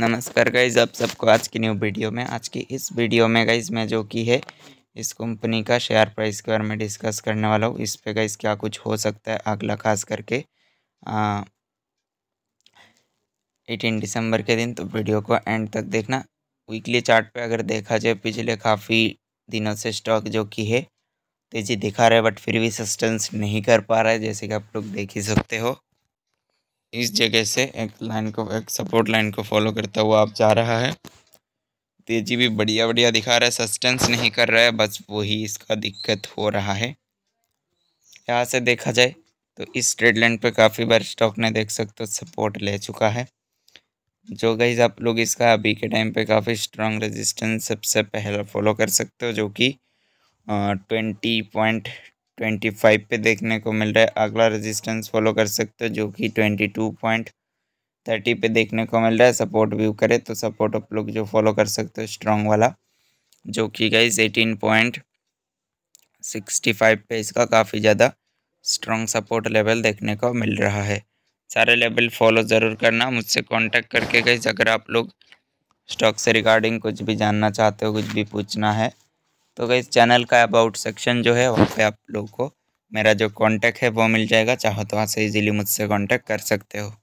नमस्कार गाइज आप सबको आज की न्यू वीडियो में आज की इस वीडियो में गाइज मैं जो की है इस कंपनी का शेयर प्राइस के बारे में डिस्कस करने वाला हूँ इस पे गाइज क्या कुछ हो सकता है अगला खास करके एटीन दिसंबर के दिन तो वीडियो को एंड तक देखना वीकली चार्ट पे अगर देखा जाए पिछले काफ़ी दिनों से स्टॉक जो की है तेज़ी दिखा रहे बट फिर भी सस्टेंस नहीं कर पा रहा है जैसे कि आप लोग देख ही सकते हो इस जगह से एक लाइन को एक सपोर्ट लाइन को फॉलो करता हुआ आप जा रहा है तेजी भी बढ़िया बढ़िया दिखा रहा है सस्टेंस नहीं कर रहा है बस वही इसका दिक्कत हो रहा है यहाँ से देखा जाए तो इस ट्रेड लाइन पर काफ़ी बार स्टॉक ने देख सकते हो सपोर्ट ले चुका है जो गई आप लोग इसका अभी के टाइम पे काफ़ी स्ट्रांग रेजिस्टेंस सबसे पहला फॉलो कर सकते हो जो कि ट्वेंटी पॉइंट ट्वेंटी फाइव पे देखने को मिल रहा है अगला रेजिस्टेंस फॉलो कर सकते हो जो कि ट्वेंटी टू पॉइंट थर्टी पे देखने को मिल रहा है सपोर्ट व्यू करे तो सपोर्ट आप लोग जो फॉलो कर सकते हो स्ट्रॉन्ग वाला जो कि guys eighteen point sixty five पे इसका काफ़ी ज़्यादा स्ट्रॉन्ग सपोर्ट लेवल देखने को मिल रहा है सारे लेवल फॉलो ज़रूर करना मुझसे कॉन्टेक्ट करके गाइज अगर आप लोग स्टॉक से रिगार्डिंग कुछ भी जानना चाहते हो कुछ भी पूछना है तो गई चैनल का अबाउट सेक्शन जो है वहाँ पे आप लोगों को मेरा जो कांटेक्ट है वो मिल जाएगा चाहो तो वहाँ से इजीली मुझसे कांटेक्ट कर सकते हो